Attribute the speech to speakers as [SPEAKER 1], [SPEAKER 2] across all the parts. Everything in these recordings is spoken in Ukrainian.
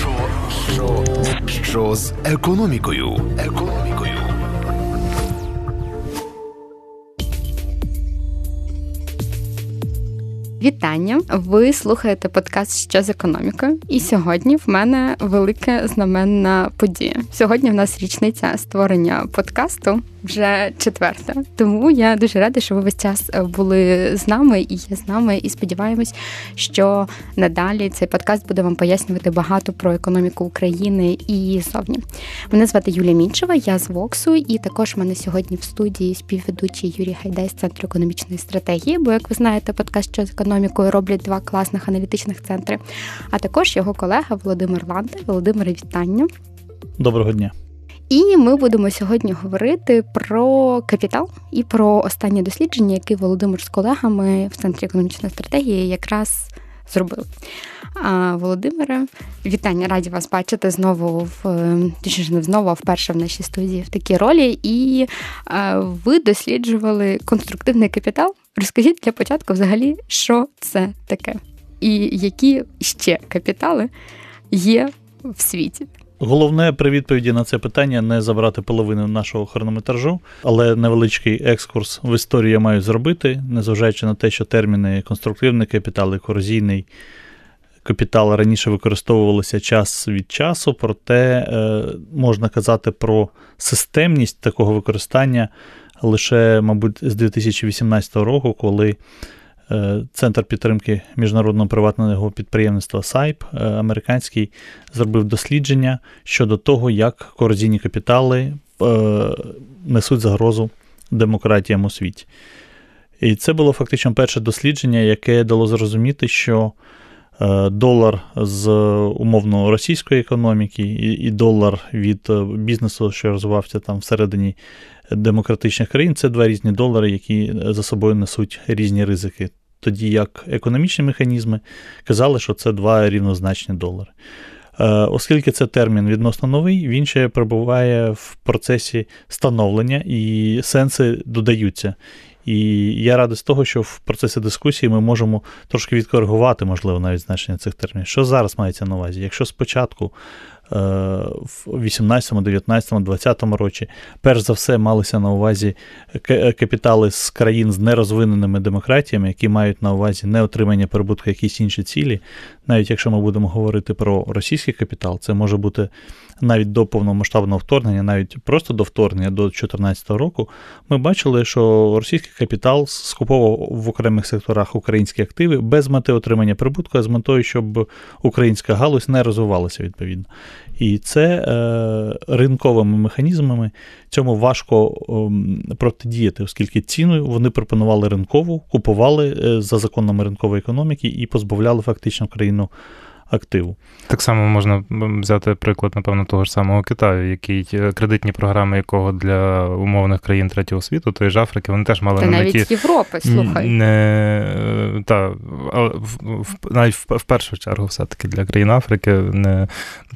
[SPEAKER 1] Що, що, що з економікою? Економікою.
[SPEAKER 2] Вітання! Ви слухаєте подкаст Що з економікою? І сьогодні в мене велике знаменна подія. Сьогодні в нас річниця створення подкасту вже четверта. Тому я дуже рада, що ви весь час е, були з нами і є з нами. І сподіваємось, що надалі цей подкаст буде вам пояснювати багато про економіку України і зовні. Мене звати Юлія Мінчева, я з Воксу, і також в мене сьогодні в студії співведучий Юрій Гайдай з центру економічної стратегії. Бо, як ви знаєте, подкаст що з економікою роблять два класних аналітичних центри, а також його колега Володимир Ланта. Володимире, вітання. Доброго дня. І ми будемо сьогодні говорити про капітал і про останнє дослідження, яке Володимир з колегами в центрі економічної стратегії якраз зробив. А, Володимире, вітання, раді вас бачити знову в точніше, не знову, а вперше в нашій студії в такій ролі. І а, ви досліджували конструктивний капітал. Розкажіть для початку, взагалі, що це таке, і які ще капітали є в світі.
[SPEAKER 3] Головне при відповіді на це питання не забрати половину нашого хронометражу, але невеличкий екскурс в історію я маю зробити, незважаючи на те, що терміни конструктивний капітал і корозійний капітал раніше використовувалися час від часу, проте е, можна казати про системність такого використання лише, мабуть, з 2018 року, коли. Е, Центр підтримки міжнародного приватного підприємництва САЙП е, американський зробив дослідження щодо того, як корозійні капітали е, несуть загрозу демократіям у світі. І це було фактично перше дослідження, яке дало зрозуміти, що долар з умовно російської економіки і долар від бізнесу, що розвивався там всередині демократичних країн, це два різні долари, які за собою несуть різні ризики тоді як економічні механізми, казали, що це два рівнозначні долари. Е, оскільки це термін відносно новий, він ще перебуває в процесі становлення і сенси додаються. І я радий з того, що в процесі дискусії ми можемо трошки відкоригувати, можливо, навіть значення цих термінів. Що зараз мається на увазі? Якщо спочатку е, в 18, 19, 20 році, перш за все, малися на увазі капітали з країн з нерозвиненими демократіями, які мають на увазі не отримання прибутку якісь інші цілі. Навіть якщо ми будемо говорити про російський капітал, це може бути навіть до повномасштабного вторгнення, навіть просто до вторгнення до 2014 року, ми бачили, що російський капітал скуповував в окремих секторах українські активи без мети отримання прибутку, а з метою, щоб українська галузь не розвивалася відповідно. І це е, ринковими механізмами цьому важко е, протидіяти, оскільки ціну вони пропонували ринкову, купували е, за законами ринкової економіки і позбавляли фактично країну активу. Так само можна взяти приклад, напевно, того ж самого Китаю,
[SPEAKER 1] який е, кредитні програми, якого для умовних країн третього світу, то ж Африки, вони теж мали Та на навіть меті... Європи, слухай. Не... Е, та, навіть в першу чергу, все-таки для країн Африки не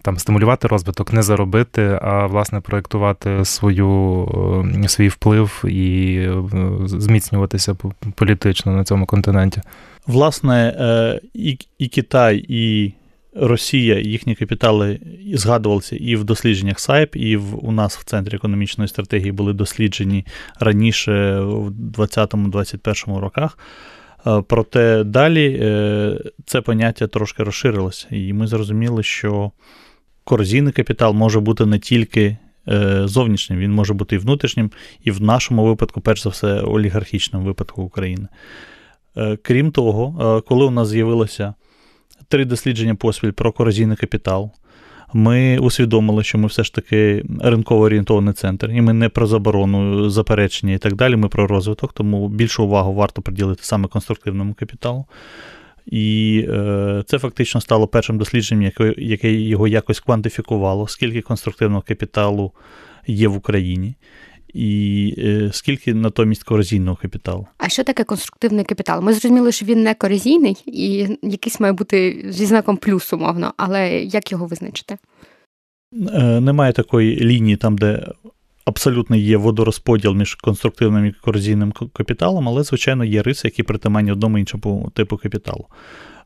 [SPEAKER 1] там стимулювати розвиток, не заробити, а власне проєктувати свою е, свій вплив і зміцнюватися політично на цьому континенті.
[SPEAKER 3] Власне, і, і Китай, і Росія, їхні капітали згадувалися і в дослідженнях САЙП, і в, у нас в Центрі економічної стратегії були досліджені раніше в 2020-2021 роках. Е, проте далі е, це поняття трошки розширилося, і ми зрозуміли, що корзійний капітал може бути не тільки е, зовнішнім, він може бути і внутрішнім, і в нашому випадку, перш за все, олігархічним випадку України. Крім того, коли у нас з'явилося три дослідження поспіль про корозійний капітал. Ми усвідомили, що ми все ж таки ринково орієнтований центр, і ми не про заборону, заперечення і так далі. Ми про розвиток, тому більшу увагу варто приділити саме конструктивному капіталу. І е, це фактично стало першим дослідженням, яке, яке його якось квантифікувало, скільки конструктивного капіталу є в Україні і е, скільки натомість корозійного капіталу?
[SPEAKER 2] А що таке конструктивний капітал? Ми зрозуміли, що він не корозійний і якийсь має бути зі знаком плюс, умовно, але як його визначити?
[SPEAKER 3] Е, немає такої лінії, там, де абсолютно є водорозподіл між конструктивним і корзійним капіталом, але, звичайно, є риси, які притаманні одному іншому типу капіталу.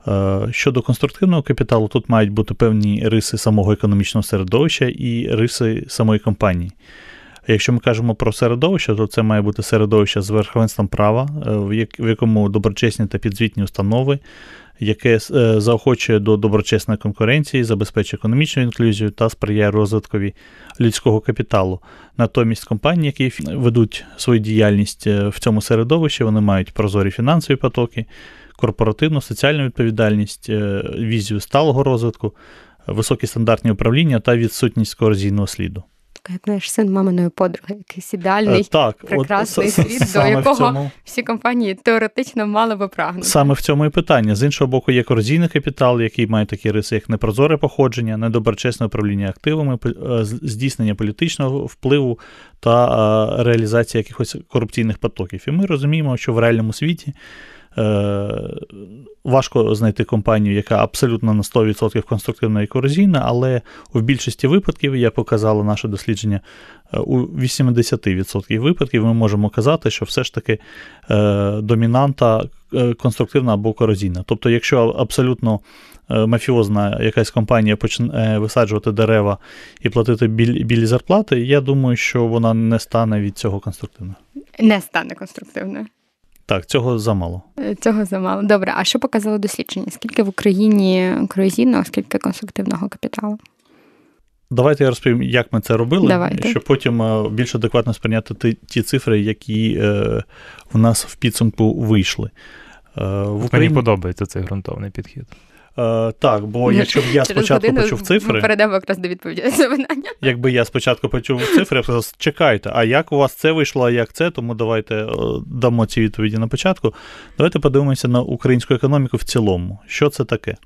[SPEAKER 3] Е, щодо конструктивного капіталу, тут мають бути певні риси самого економічного середовища і риси самої компанії. Якщо ми кажемо про середовище, то це має бути середовище з верховенством права, е, в якому доброчесні та підзвітні установи, яке е, заохочує до доброчесної конкуренції, забезпечує економічну інклюзію та сприяє розвиткові людського капіталу. Натомість компанії, які ведуть свою діяльність е, в цьому середовищі, вони мають прозорі фінансові потоки, корпоративну, соціальну відповідальність, візію сталого розвитку, високі стандартні управління та відсутність корозійного сліду
[SPEAKER 2] така, як знаєш, син маминої подруги, якийсь ідеальний, е, так, прекрасний от, світ, до якого цьому... всі компанії теоретично мали би прагнути. Саме
[SPEAKER 3] в цьому і питання. З іншого боку, є корзійний капітал, який має такі риси, як непрозоре походження, недоброчесне управління активами, е, здійснення політичного впливу та е, реалізація якихось корупційних потоків. І ми розуміємо, що в реальному світі. Е, важко знайти компанію, яка абсолютно на 100% конструктивна і корозійна, але в більшості випадків, я показала наше дослідження, е, у 80% випадків ми можемо казати, що все ж таки е, домінанта конструктивна або корозійна. Тобто, якщо абсолютно мафіозна якась компанія почне висаджувати дерева і платити біль, білі зарплати, я думаю, що вона не стане від цього конструктивною.
[SPEAKER 2] Не стане конструктивною.
[SPEAKER 3] Так, цього замало.
[SPEAKER 2] Е, цього замало. Добре, а що показало дослідження? Скільки в Україні круїзійного, скільки конструктивного капіталу?
[SPEAKER 3] Давайте я розповім, як ми це робили, Давайте. щоб потім е, більш адекватно сприйняти ті цифри, які е, в нас в підсумку вийшли. Е, в Україні... Мені подобається цей ґрунтовний підхід. Е, так, бо ну, якщо б я спочатку почув цифри. Ми
[SPEAKER 2] перейдемо якраз до відповіді на питання.
[SPEAKER 3] Якби я спочатку почув цифри, я б сказав, чекайте, а як у вас це вийшло, а як це, тому давайте е, дамо ці відповіді на початку. Давайте подивимося на українську економіку в цілому. Що це таке?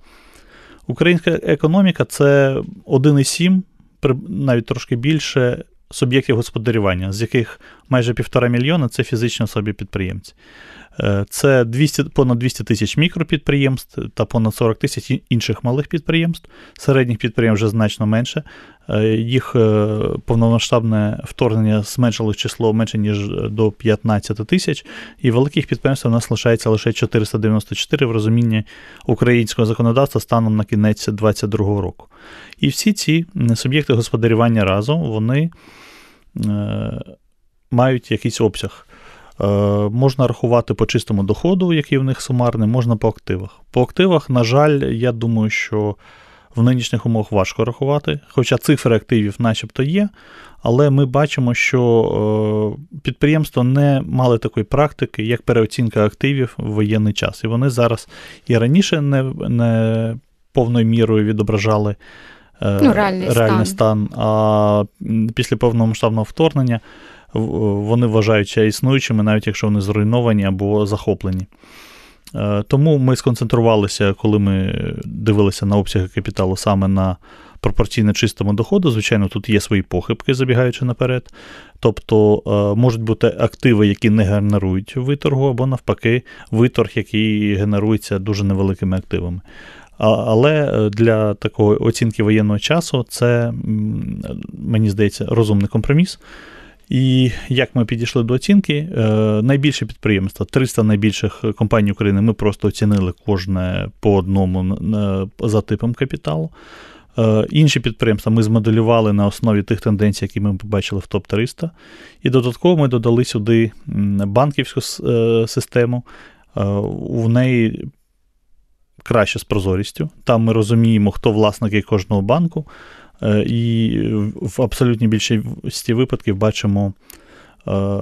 [SPEAKER 3] Українська економіка це 1,7, навіть трошки більше суб'єктів господарювання, з яких майже півтора мільйона це фізичні особі підприємці е, Це 200, понад 200 тисяч мікропідприємств та понад 40 тисяч інших малих підприємств. Середніх підприємств вже значно менше. Е, їх е, повномасштабне вторгнення зменшило число менше ніж до 15 тисяч, і великих підприємств у нас лишається лише 494 в розумінні українського законодавства станом на кінець 2022 року. І всі ці суб'єкти господарювання разом вони. Е, мають якийсь обсяг. Е, можна рахувати по чистому доходу, який в них сумарний, можна по активах. По активах, на жаль, я думаю, що в нинішніх умовах важко рахувати, хоча цифри активів начебто є, але ми бачимо, що е, підприємства не мали такої практики, як переоцінка активів в воєнний час. І вони зараз і раніше не, не повною мірою відображали Е, ну, реальний, реальний стан. стан. А після повномасштабного вторгнення е, вони вважаються існуючими, навіть якщо вони зруйновані або захоплені. Е, тому ми сконцентрувалися, коли ми дивилися на обсяги капіталу саме на пропорційно чистому доходу. Звичайно, тут є свої похибки, забігаючи наперед. Тобто можуть бути активи, які не генерують виторгу, або навпаки, виторг, який генерується дуже невеликими активами. Але е, для такої оцінки воєнного часу це, мені здається, розумний компроміс. І як ми підійшли до оцінки, е, найбільше підприємства, 300 найбільших компаній України, ми просто оцінили кожне по одному за типом капіталу. Е, інші підприємства ми змоделювали на основі тих тенденцій, які ми побачили в топ 300 І додатково ми додали сюди банківську систему. У неї краще з прозорістю. Там ми розуміємо, хто власники кожного банку, е, і в абсолютній більшості випадків бачимо е,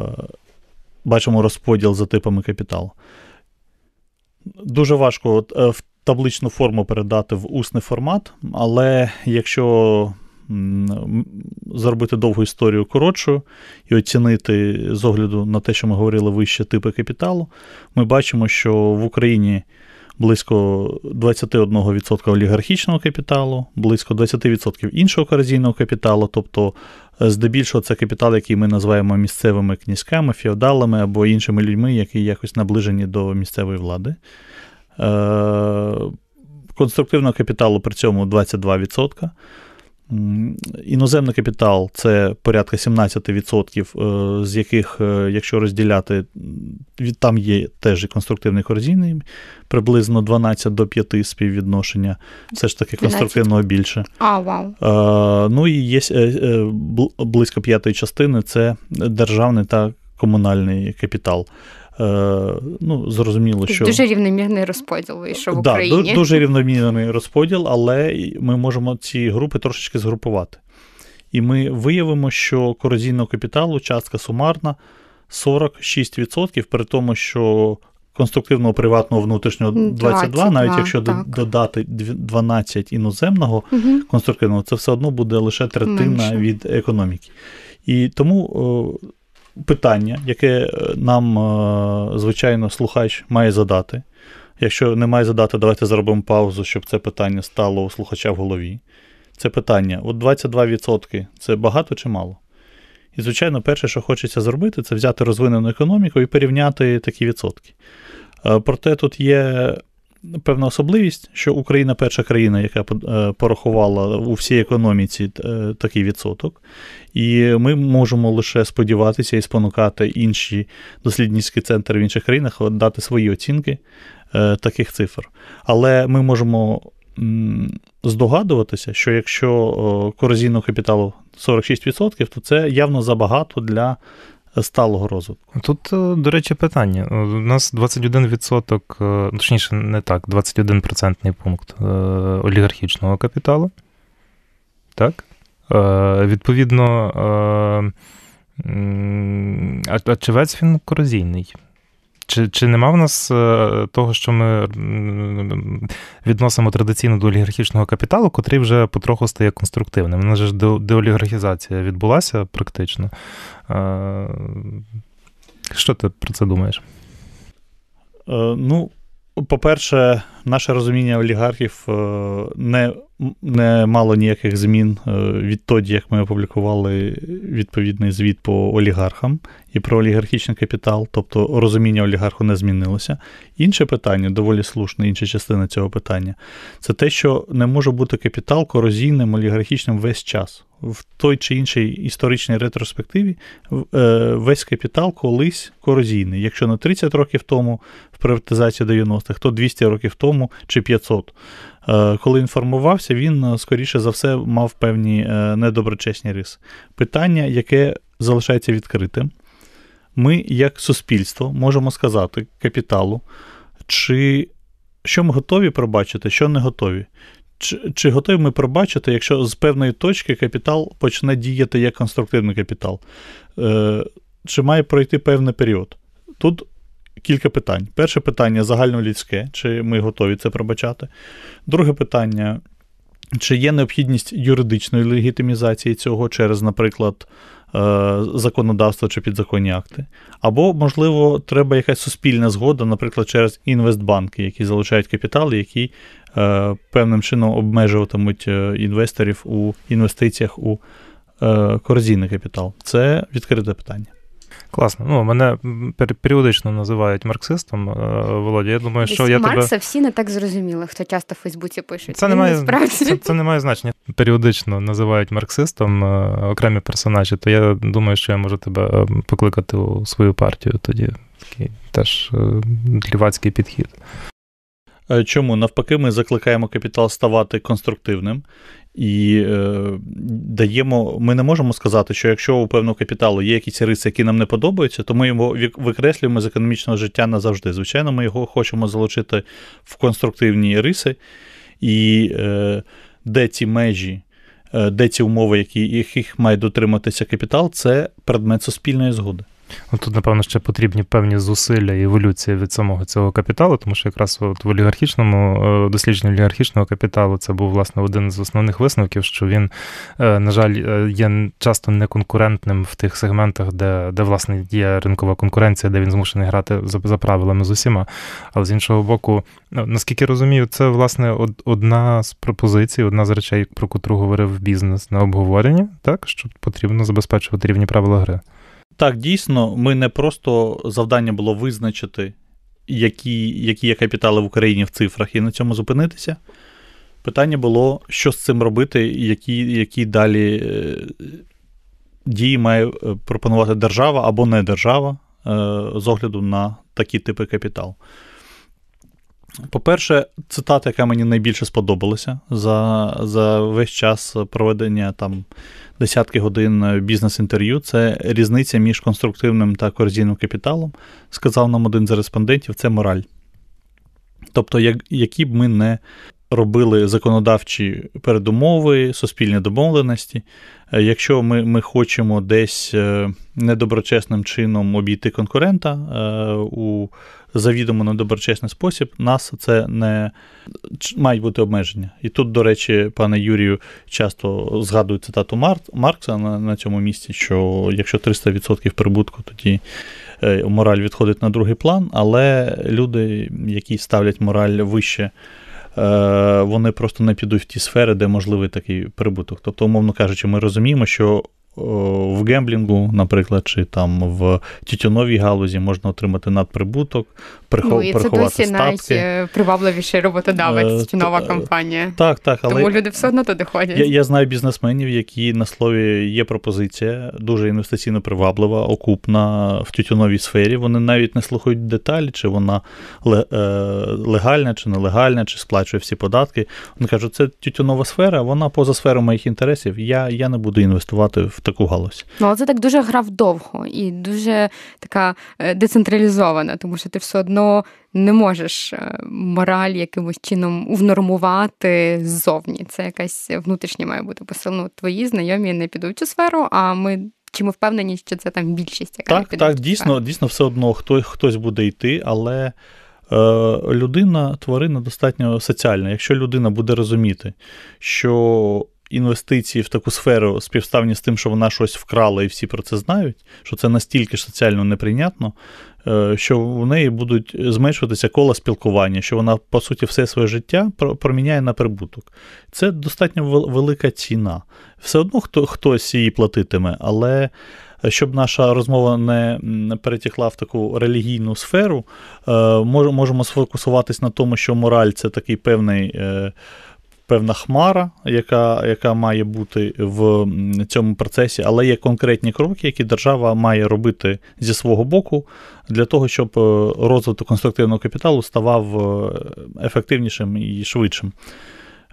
[SPEAKER 3] бачимо розподіл за типами капіталу. Дуже важко е, в табличну форму передати в усний формат, але якщо. Зробити довгу історію коротшою і оцінити з огляду на те, що ми говорили вище типи капіталу, ми бачимо, що в Україні близько 21% олігархічного капіталу, близько 20% іншого корзійного капіталу, тобто е, здебільшого це капітал, який ми називаємо місцевими князьками, феодалами або іншими людьми, які якось наближені до місцевої влади. Е, конструктивного капіталу при цьому 22%. Іноземний капітал це порядка 17%, е, з яких, е, якщо розділяти, там є теж і конструктивний корзійний, приблизно 12 до 5 співвідношення, все ж таки конструктивного більше. А, вау. Е, ну і є близько п'ятої частини це державний та комунальний капітал. Е, ну, зрозуміло, тобто що дуже
[SPEAKER 2] рівномірний розподіл вийшов в Україні. дуже
[SPEAKER 3] рівномірний розподіл, але ми можемо ці групи трошечки згрупувати. І ми виявимо, що корозійного капіталу частка сумарна 46%, при тому, що конструктивного приватного внутрішнього 22, 22 навіть якщо так. додати 12 іноземного угу. конструктивного, це все одно буде лише третина Менше. від економіки. І тому питання, яке е, нам, е, звичайно, слухач має задати. Якщо не має задати, давайте зробимо паузу, щоб це питання стало у слухача в голові. Це питання: от 22% це багато чи мало? І, звичайно, перше, що хочеться зробити, це взяти розвинену економіку і порівняти такі відсотки. Е, проте тут є певна особливість, що Україна перша країна, яка е, порахувала у всій економіці е, такий відсоток, і ми можемо лише сподіватися і спонукати інші дослідницькі центри в інших країнах дати свої оцінки е, таких цифр. Але ми можемо. Здогадуватися, що якщо корозійного капіталу 46%, то це явно забагато для сталого розвитку. Тут, е, до речі, питання.
[SPEAKER 1] У е, нас 21%, е, ну, точніше, не так, 21 процентний пункт олігархічного капіталу. Так? Відповідно, а Чевець він корозійний. Чи чи нема в нас е, того, що ми відносимо традиційно до олігархічного капіталу, котрий вже потроху стає конструктивним? У нас ж деолігархізація відбулася практично. Е, що ти про це думаєш?
[SPEAKER 3] Е, ну, по-перше, наше розуміння олігархів е, не не мало ніяких змін е, відтоді, як ми опублікували відповідний звіт по олігархам і про олігархічний капітал, тобто розуміння олігарху не змінилося. Інше питання, доволі слушне, інша частина цього питання, це те, що не може бути капітал корозійним олігархічним весь час в той чи іншій історичній ретроспективі е, весь капітал колись корозійний. Якщо на 30 років тому в приватизації 90-х, то 200 років тому чи 500. Е, коли він формувався, е, він, скоріше за все, мав певні недоброчесні риси. Питання, яке залишається відкритим, ми, як суспільство, можемо сказати капіталу, чи що ми готові пробачити, що не готові. Чи чи готові ми пробачити, якщо з певної точки капітал почне діяти як конструктивний капітал? Е, Чи має пройти певний період? Тут кілька питань. Перше питання загальнолюдське, чи ми готові це пробачати. Друге питання чи є необхідність юридичної легітимізації цього через, наприклад, е, законодавство чи підзаконні акти? Або, можливо, треба якась суспільна згода, наприклад, через інвестбанки, які залучають капітал, які е, певним чином обмежуватимуть е, інвесторів у інвестиціях у корзійний капітал. Це відкрите питання. Класно. Ну, мене періодично
[SPEAKER 1] називають марксистом. Е, Володя, я думаю, Десь що я Маркса
[SPEAKER 2] тебе... всі не так зрозуміли, хто часто в Фейсбуці пишуть. Це не має це,
[SPEAKER 1] це не має значення. Періодично називають марксистом е, окремі персонажі, то я думаю, що я можу тебе е, покликати у свою партію тоді. Такий теж лівацький підхід.
[SPEAKER 3] Чому навпаки, ми закликаємо капітал ставати конструктивним і е, даємо, ми не можемо сказати, що якщо у певного капіталу є якісь риси, які нам не подобаються, то ми його викреслюємо з економічного життя назавжди. Звичайно, ми його хочемо залучити в конструктивні риси, і е, де ці межі, е, де ці умови, які, яких має дотриматися капітал, це предмет суспільної згоди.
[SPEAKER 1] Ну, Тут, напевно, ще потрібні певні зусилля і еволюція від самого цього капіталу, тому що якраз от в олігархічному е, дослідженні олігархічного капіталу це був власне один з основних висновків, що він, е, на жаль, е, є часто неконкурентним в тих сегментах, де де власне є ринкова конкуренція, де він змушений грати за, за правилами з усіма. Але з іншого боку, ну, наскільки розумію, це власне одна з пропозицій, одна з речей, про котру говорив бізнес на обговоренні, так що потрібно забезпечувати рівні правила гри.
[SPEAKER 3] Так, дійсно, ми не просто завдання було визначити, які які є капітали в Україні в цифрах, і на цьому зупинитися. Питання було, що з цим робити, які які далі е, дії має е, пропонувати держава або не держава е, з огляду на такі типи капіталу. По-перше, цитата, яка мені найбільше сподобалася за за весь час проведення там десятки годин е, бізнес-інтерв'ю це різниця між конструктивним та корзійним капіталом, сказав нам один з респондентів, це мораль. Тобто, які б ми не робили законодавчі передумови, суспільні домовленості, е, якщо ми ми хочемо десь е, недоброчесним чином обійти конкурента у завідомо на доброчесний спосіб, нас це не мають бути обмеження. І тут, до речі, пане Юрію, часто згадую цитату Маркса на, на цьому місці, що якщо 300% прибутку, тоді е, мораль відходить на другий план, але люди, які ставлять мораль вище. Е, вони просто не підуть в ті сфери, де можливий такий прибуток. Тобто, умовно кажучи, ми розуміємо, що Е, в гемблінгу, наприклад, чи там в тютюновій галузі можна отримати надприбуток, прихов... ну, і це досі
[SPEAKER 2] найпривабливіший е, роботодавець тютюнова е, компанія.
[SPEAKER 3] Так, так, але тому
[SPEAKER 2] люди все одно туди ходять. Я я
[SPEAKER 3] знаю бізнесменів, які на слові є пропозиція, дуже інвестиційно приваблива, окупна в тютюновій сфері. Вони навіть не слухають деталі, чи вона легальна, чи нелегальна, чи сплачує всі податки. Вони кажуть, це тютюнова сфера, вона поза сферою моїх інтересів. Я, Я не буду інвестувати в таку
[SPEAKER 2] галузь. Ну, але це так дуже грав довго і дуже така е, децентралізована, тому що ти все одно не можеш е, мораль якимось чином внормувати ззовні. Це якась внутрішня має бути посилено. твої знайомі не підуть цю сферу, а ми. Чи ми впевнені, що це там більшість? яка Так, так, дійсно,
[SPEAKER 3] дійсно, все одно хто, хтось буде йти, але е, людина, тварина достатньо соціальна. Якщо людина буде розуміти, що інвестиції в таку сферу співставні з тим, що вона щось вкрала, і всі про це знають, що це настільки соціально неприйнятно, е, що в неї будуть зменшуватися кола спілкування, що вона, по суті, все своє життя проміняє на прибуток. Це достатньо велика ціна. Все одно хто, хтось її платитиме, але. Е, щоб наша розмова не перетікла в таку релігійну сферу, е, можемо сфокусуватись на тому, що мораль це такий певний певна хмара, яка яка має бути в цьому процесі, але є конкретні кроки, які держава має робити зі свого боку для того, щоб е, розвиток конструктивного капіталу ставав е, ефективнішим і швидшим.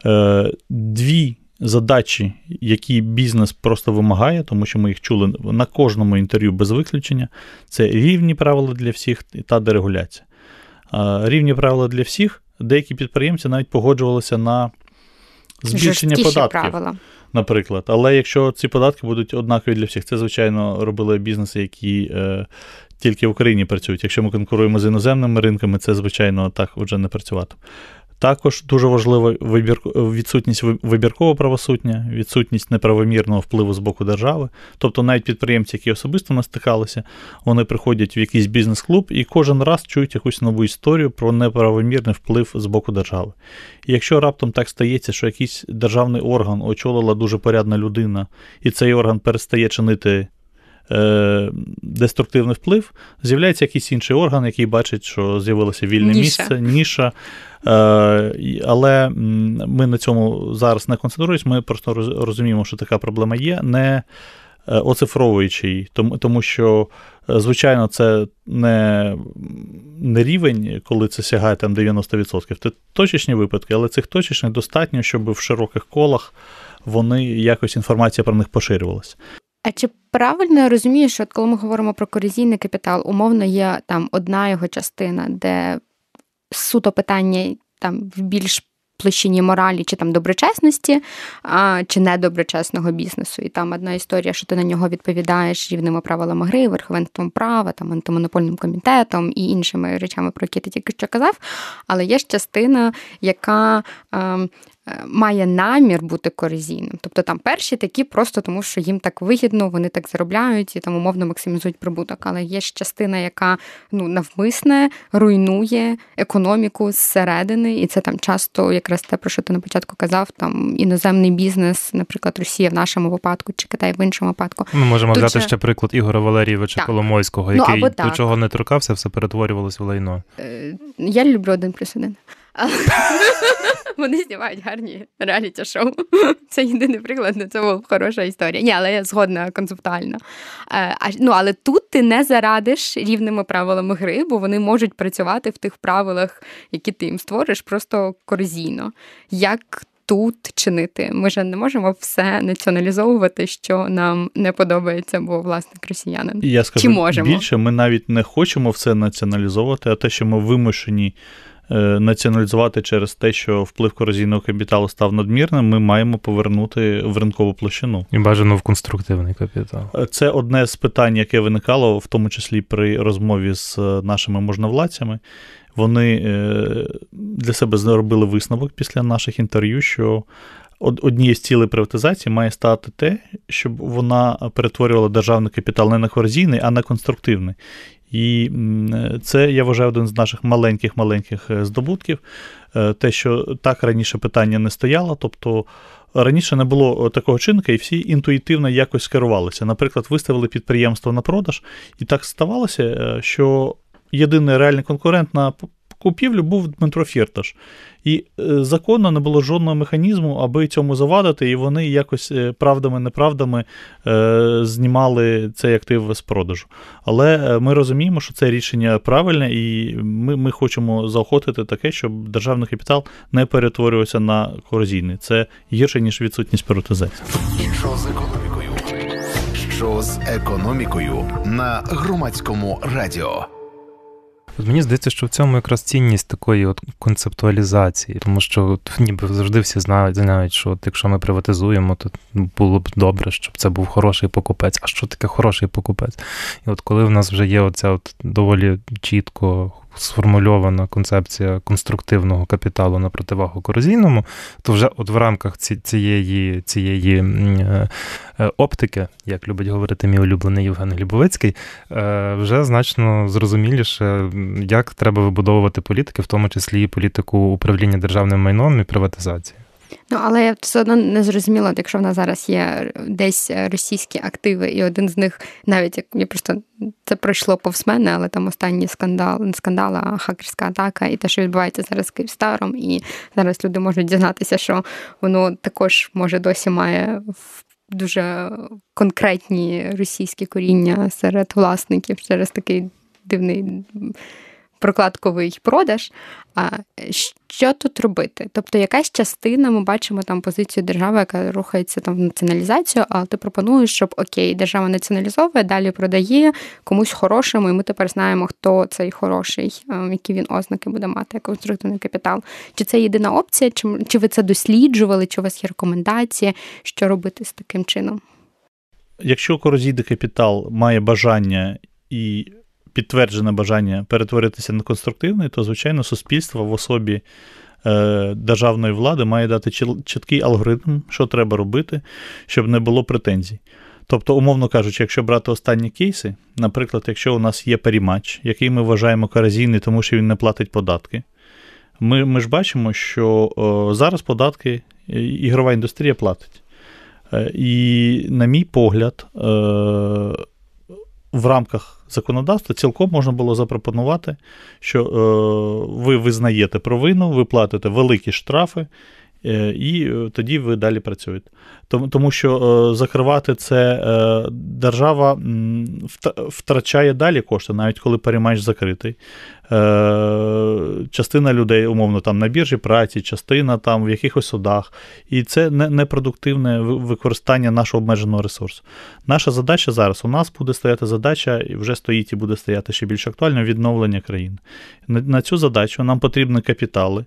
[SPEAKER 3] Е, дві задачі, які бізнес просто вимагає, тому що ми їх чули на кожному інтерв'ю без виключення, це рівні правила для всіх та дерегуляція. Рівні правила для всіх. Деякі підприємці навіть погоджувалися на
[SPEAKER 2] збільшення податків, правила.
[SPEAKER 3] наприклад. Але якщо ці податки будуть однакові для всіх, це, звичайно, робили бізнеси, які е, тільки в Україні працюють. Якщо ми конкуруємо з іноземними ринками, це, звичайно, так вже не працювати. Також дуже важлива вибір... відсутність вибіркового правосуддя, відсутність неправомірного впливу з боку держави. Тобто навіть підприємці, які особисто настикалися, вони приходять в якийсь бізнес-клуб і кожен раз чують якусь нову історію про неправомірний вплив з боку держави. І якщо раптом так стається, що якийсь державний орган очолила дуже порядна людина, і цей орган перестає чинити Е, деструктивний вплив, з'являється якийсь інший орган, який бачить, що з'явилося вільне ніша. місце, ніша. Е, але ми на цьому зараз не концентруємося, ми просто розуміємо, що така проблема є, не е, оцифровуючи її, тому, тому що. Звичайно, це не не рівень, коли це сягає там 90%. Це точечні випадки, але цих точечних достатньо, щоб в широких колах вони якось інформація про них поширювалася.
[SPEAKER 2] А чи правильно я розумію, що от коли ми говоримо про корозійний капітал, умовно є там одна його частина, де суто питання там в більш площині моралі, чи там доброчесності, а, чи недоброчесного бізнесу. І там одна історія, що ти на нього відповідаєш рівними правилами гри, верховенством права, там антимонопольним комітетом і іншими речами, про які ти тільки що казав. Але є ж частина, яка а, ем, Е, має намір бути коризійним. Тобто там перші такі просто тому, що їм так вигідно, вони так заробляють і там умовно максимізують прибуток. Але є ж частина, яка ну навмисне руйнує економіку зсередини, і це там часто якраз те, про що ти на початку казав, там іноземний бізнес, наприклад, Росія в нашому випадку чи Китай в іншому випадку. Ми можемо Тут взяти ще
[SPEAKER 1] приклад Ігора Валерійовича так. Коломойського, ну, який ну, до чого не торкався, все перетворювалося в
[SPEAKER 2] лайно. Е, я люблю один плюс один. Вони знімають гарні реаліті шоу. Це єдиний приклад, але це була хороша історія. Ні, але я згодна концептуально. Е, ну, але тут ти не зарадиш рівними правилами гри, бо вони можуть працювати в тих правилах, які ти їм створиш, просто корзійно. Як тут чинити? Ми ж не можемо все націоналізовувати, що нам не подобається, бо власник росіянин. І я скажу Чи можемо? більше,
[SPEAKER 3] ми навіть не хочемо все націоналізовувати, а те, що ми вимушені. Е, націоналізувати через те, що вплив корозійного капіталу став надмірним, ми маємо повернути в ринкову площину.
[SPEAKER 1] І бажано в конструктивний капітал.
[SPEAKER 3] Е, це одне з питань, яке виникало, в тому числі при розмові з е, нашими можновладцями. Вони для себе зробили висновок після наших інтерв'ю, що однією з цілей приватизації має стати те, щоб вона перетворювала державний капітал не на корзійний, а на конструктивний. І це я вважаю один з наших маленьких-маленьких е, здобутків. Е, те, що так раніше питання не стояло, тобто раніше не було е, такого чинка, і всі інтуїтивно якось скерувалися. Наприклад, виставили підприємство на продаж, і так ставалося, що єдиний реальний конкурент на купівлю був Дмитро Фірташ. І е, законно не було жодного механізму, аби цьому завадити, і вони якось е, правдами-неправдами е, знімали цей актив з продажу. Але ми розуміємо, що це рішення правильне, і ми ми хочемо заохотити таке, щоб державний капітал не перетворювався на корозійний. Це гірше, ніж відсутність приватизації.
[SPEAKER 1] Що з економікою? Що з економікою на громадському радіо? От Мені здається, що в цьому якраз цінність такої от концептуалізації, тому що от, ніби завжди всі знають, знають, що от, якщо ми приватизуємо, то було б добре, щоб це був хороший покупець. А що таке хороший покупець? І от коли в нас вже є оця от доволі чітко сформульована концепція конструктивного капіталу на противагу корозійному, то вже от в рамках цієї цієї е, е, оптики, як любить говорити мій улюблений Євген Глібовицький, е, вже значно зрозуміліше, як треба вибудовувати політики, в тому числі і політику управління державним майном і приватизації.
[SPEAKER 2] Ну, але я все одно не зрозуміла, якщо в нас зараз є десь російські активи, і один з них навіть як мені просто це пройшло повз мене, але там останній скандал, не скандал, а хакерська атака, і те, що відбувається зараз з Київстаром, і зараз люди можуть дізнатися, що воно також може досі має дуже конкретні російські коріння серед власників через такий дивний прокладковий продаж. А що тут робити? Тобто, якась частина, ми бачимо там позицію держави, яка рухається там в націоналізацію, але ти пропонуєш, щоб окей, держава націоналізовує, далі продає комусь хорошому, і ми тепер знаємо, хто цей хороший, які він ознаки буде мати, як конструктивний капітал. Чи це єдина опція? Чи, чи ви це досліджували? Чи у вас є рекомендації, що робити з таким чином?
[SPEAKER 3] Якщо корозійний капітал має бажання і підтверджене бажання перетворитися на конструктивний, то, звичайно, суспільство в особі е, державної влади має дати чіткий алгоритм, що треба робити, щоб не було претензій. Тобто, умовно кажучи, якщо брати останні кейси, наприклад, якщо у нас є перімач, який ми вважаємо корозійний, тому що він не платить податки, ми ми ж бачимо, що о, зараз податки ігрова індустрія платить. Е, і, на мій погляд, е, в рамках законодавства цілком можна було запропонувати, що е, ви визнаєте провину, ви платите великі штрафи, е, і е, тоді ви далі працюєте тому що е, закривати це е, держава втрачає далі кошти, навіть коли перемач закритий. Е, частина людей, умовно, там на біржі праці, частина там в якихось судах. І це непродуктивне використання нашого обмеженого ресурсу. Наша задача зараз у нас буде стояти задача, і вже стоїть і буде стояти ще більш актуально відновлення країни. На цю задачу нам потрібні капітали,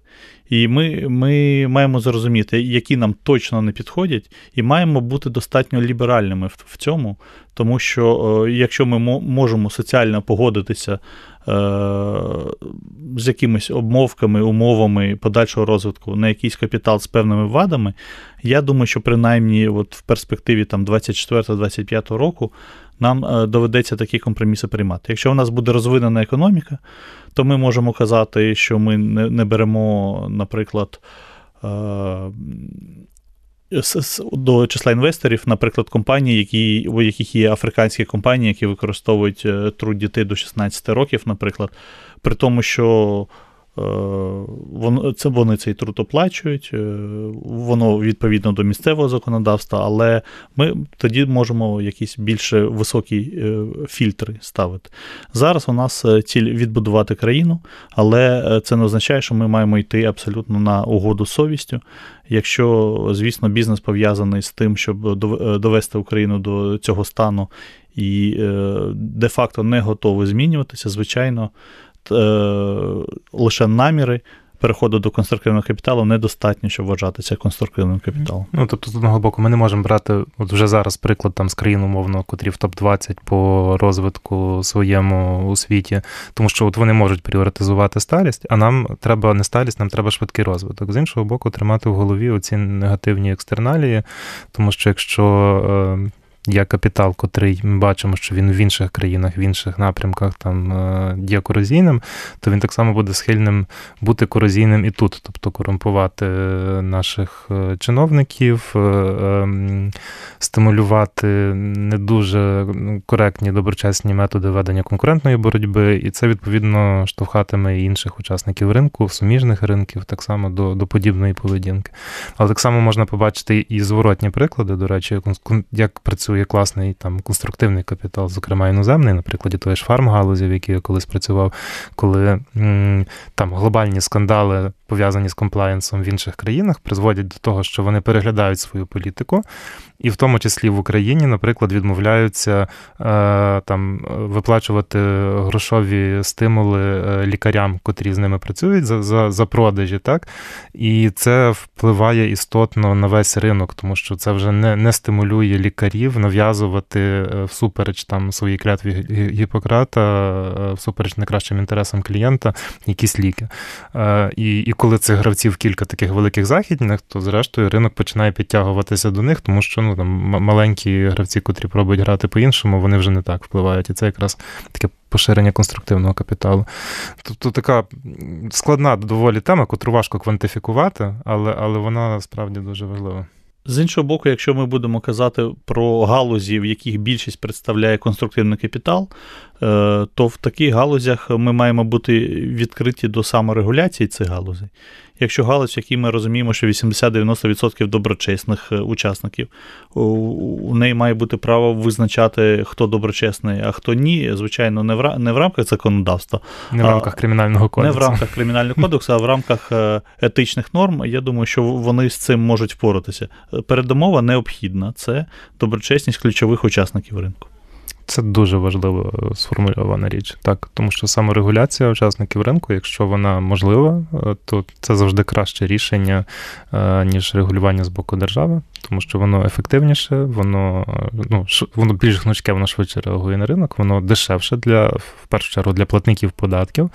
[SPEAKER 3] і ми, ми маємо зрозуміти, які нам точно не підходять, і маємо бути достатньо ліберальними в цьому, тому що е, якщо ми можемо соціально погодитися е, з якимись обмовками, умовами подальшого розвитку на якийсь капітал з певними вадами, я думаю, що принаймні от в перспективі там 24-25 року. Нам е, доведеться такі компроміси приймати. Якщо у нас буде розвинена економіка, то ми можемо казати, що ми не беремо, наприклад, до числа інвесторів, наприклад, компанії, які, у яких є африканські компанії, які використовують е, труд дітей до 16 років, наприклад, при тому, що Е, воно це вони цей труд оплачують, е, воно відповідно до місцевого законодавства, але ми тоді можемо якісь більш високі е, фільтри ставити. Зараз у нас ціль відбудувати країну, але це не означає, що ми маємо йти абсолютно на угоду з совістю. Якщо, звісно, бізнес пов'язаний з тим, щоб довести Україну до цього стану і де-факто не готовий змінюватися, звичайно. Е, лише наміри. Переходу до конструктивного капіталу недостатньо, щоб вважатися конструктивним капіталом.
[SPEAKER 1] Ну тобто, з одного боку, ми не можемо брати от вже зараз приклад там з країн, умовно, котрі в топ-20 по розвитку своєму у світі, тому що от вони можуть пріоритизувати старість, а нам треба не старість, нам треба швидкий розвиток. З іншого боку, тримати в голові оці негативні екстерналії, тому що якщо е, я капітал, котрий ми бачимо, що він в інших країнах, в інших напрямках там е, є корозійним, то він так само буде схильним бути корозійним і тут, тобто корумпувати е, наших е, чиновників, ем, стимулювати не дуже коректні доброчесні методи ведення конкурентної боротьби, і це відповідно штовхатиме і інших учасників ринку, суміжних ринків, так само до, до подібної поведінки. Але так само можна побачити і зворотні приклади, до речі, як працює. Є класний там конструктивний капітал, зокрема іноземний, наприклад, тої ж фармгалузі, в якій я колись працював, коли там глобальні скандали пов'язані з комплаєнсом в інших країнах, призводять до того, що вони переглядають свою політику, і в тому числі в Україні, наприклад, відмовляються е, там виплачувати грошові стимули е, лікарям, котрі з ними працюють, за, за, за продажі, так і це впливає істотно на весь ринок, тому що це вже не, не стимулює лікарів нав'язувати е, всупереч там своїй клятві Гіппократа, всупереч найкращим інтересам клієнта, якісь ліки. І і коли цих гравців кілька таких великих західних, то зрештою ринок починає підтягуватися до них, тому що ну там маленькі гравці, котрі пробують грати по-іншому, вони вже не так впливають. І це якраз таке поширення конструктивного капіталу. Тобто така складна доволі тема, котру важко квантифікувати,
[SPEAKER 3] але, але вона справді дуже важлива. З іншого боку, якщо ми будемо казати про галузі, в яких більшість представляє конструктивний капітал, Е, то в таких галузях ми маємо бути відкриті до саморегуляції цих галузей. Якщо галузь, в якій ми розуміємо, що 80-90% доброчесних е, учасників, у неї має бути право визначати, хто доброчесний, а хто ні, звичайно, не в не в рамках законодавства, не в рамках кримінального кодексу. Не в рамках кримінального кодексу, а в рамках е, етичних норм. Я думаю, що вони з цим можуть впоратися. Передумова необхідна це доброчесність ключових учасників ринку. Це дуже важливо е, сформульована річ, так тому що саморегуляція учасників ринку,
[SPEAKER 1] якщо вона можлива, е, то це завжди краще рішення, е, ніж регулювання з боку держави, тому що воно ефективніше, воно ну воно більш гнучке, воно швидше реагує на ринок, воно дешевше для в першу чергу для платників податків.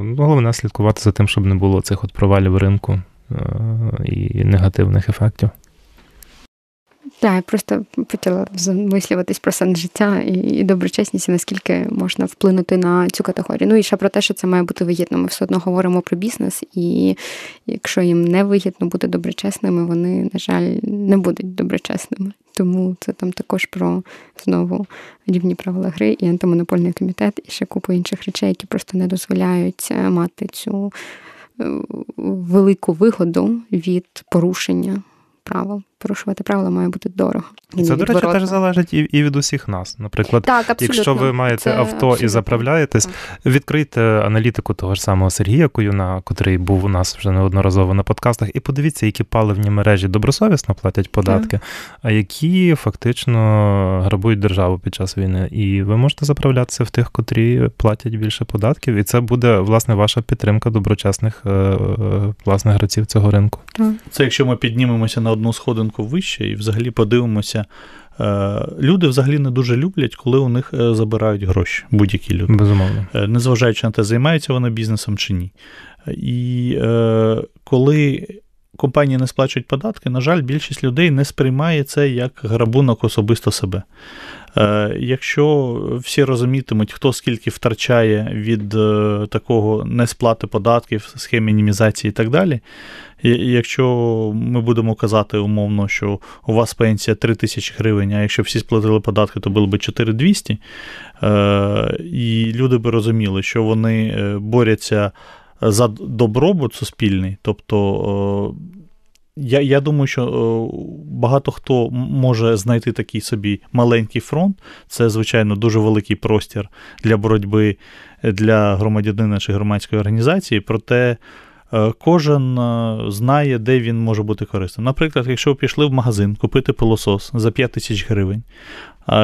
[SPEAKER 1] Ну, головне слідкувати за тим, щоб не було цих от провалів ринку і негативних ефектів.
[SPEAKER 2] Так, я просто хотіла замислюватись про сенс життя і, і доброчесність, і наскільки можна вплинути на цю категорію. Ну і ще про те, що це має бути вигідно. Ми все одно говоримо про бізнес, і якщо їм не вигідно бути доброчесними, вони, на жаль, не будуть доброчесними. Тому це там також про знову рівні правила гри і антимонопольний комітет, і ще купу інших речей, які просто не дозволяють е, мати цю е, велику вигоду від порушення правил порушувати правила має бути дорого. І Це, до речі, теж
[SPEAKER 1] залежить і і від усіх нас. Наприклад, так, якщо ви маєте Це авто абсолютно. і заправляєтесь, відкрийте аналітику того ж самого Сергія Куюна, котрий був у нас вже неодноразово на подкастах, і подивіться, які паливні мережі добросовісно платять податки, так. а які фактично грабують державу під час війни. І ви можете заправлятися в тих, котрі платять більше податків, і це буде власне ваша підтримка доброчесних е, е, власних гравців цього ринку.
[SPEAKER 3] Це якщо ми піднімемося на одну сходинку рахунку вище, і взагалі подивимося. Е, люди взагалі не дуже люблять, коли у них е, забирають гроші, будь-які люди. Безумовно. Е, незважаючи на те, займаються вони бізнесом чи ні. І коли компанії не сплачують податки, на жаль, більшість людей не сприймає це як грабунок особисто себе. Е, якщо всі розумітимуть, хто скільки втрачає від е, такого несплати податків, схем мінімізації і так далі. Якщо ми будемо казати умовно, що у вас пенсія 3 тисячі гривень, а якщо всі сплатили податки, то було б 4200, е, і люди би розуміли, що вони борються за добробут суспільний. Тобто, е, я я думаю, що е, багато хто може знайти такий собі маленький фронт. Це, звичайно, дуже великий простір для боротьби для громадянина чи громадської організації. Проте е, кожен знає, де він може бути корисним. Наприклад, якщо ви пішли в магазин купити пилосос за 5 тисяч гривень,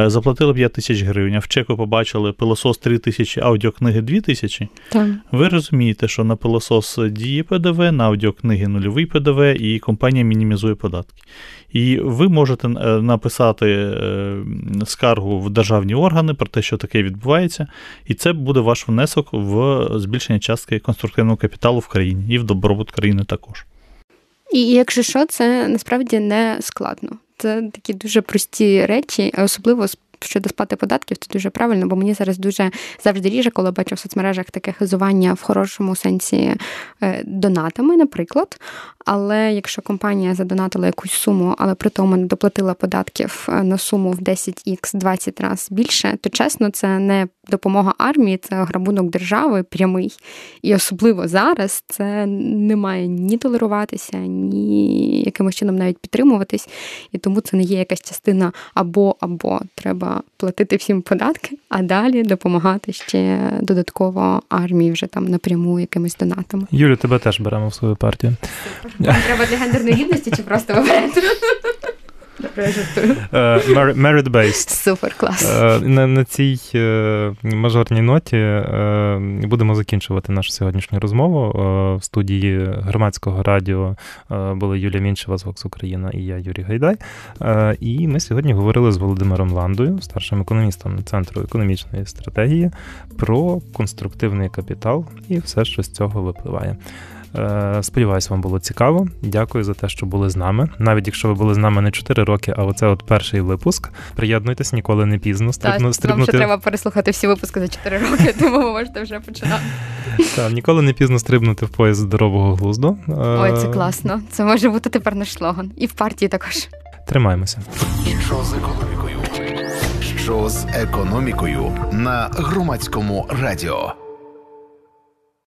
[SPEAKER 3] заплатили 5 тисяч гривень, а в чеку побачили пилосос 3 тисячі, аудіокниги 2 тисячі. Ви розумієте, що на пилосос діє ПДВ, на аудіокниги нульовий ПДВ, і компанія мінімізує податки. І ви можете е, написати е, скаргу в державні органи про те, що таке відбувається, і це буде ваш внесок в збільшення частки конструктивного капіталу в країні і в добробут країни також.
[SPEAKER 2] І якщо що, це насправді не складно. Це такі дуже прості речі, особливо щодо сплати податків, це дуже правильно, бо мені зараз дуже завжди ріже, коли бачу в соцмережах таке хизування в хорошому сенсі е, донатами, наприклад. Але якщо компанія задонатила якусь суму, але при тому не доплатила податків е, на суму в 10х 20 разів більше, то чесно, це не допомога армії це грабунок держави прямий. І особливо зараз це не має ні толеруватися, ні якимось чином навіть підтримуватись. І тому це не є якась частина або, або треба платити всім податки, а далі допомагати ще додатково армії вже там напряму якимись донатами.
[SPEAKER 1] Юлю, тебе теж беремо в свою партію. Треба
[SPEAKER 2] для гендерної гідності чи просто вибрати? Е,
[SPEAKER 1] merit based
[SPEAKER 2] Супер клас.
[SPEAKER 1] Е, на, на цій е, мажорній ноті будемо закінчувати нашу сьогоднішню розмову. В студії громадського радіо були Юлія Мінчева з Вокс Україна і я, Юрій Гайдай. І ми сьогодні говорили з Володимиром Ландою, старшим економістом Центру економічної стратегії, про конструктивний капітал і все, що з цього випливає. Е, сподіваюсь, вам було цікаво. Дякую за те, що були з нами. Навіть якщо ви були з нами не 4 роки, а оце от перший випуск. Приєднуйтесь, ніколи не пізно. Стрибну, стрибнути... Вам ще треба
[SPEAKER 2] переслухати всі випуски за 4 роки, тому ви можете вже починати.
[SPEAKER 1] Так, ніколи не пізно стрибнути в поїзд здорового глузду. Е, Ой, це
[SPEAKER 2] класно. Це може бути тепер наш слоган. І в партії також. Тримаємося. Що з економікою?
[SPEAKER 1] Що з економікою на громадському радіо?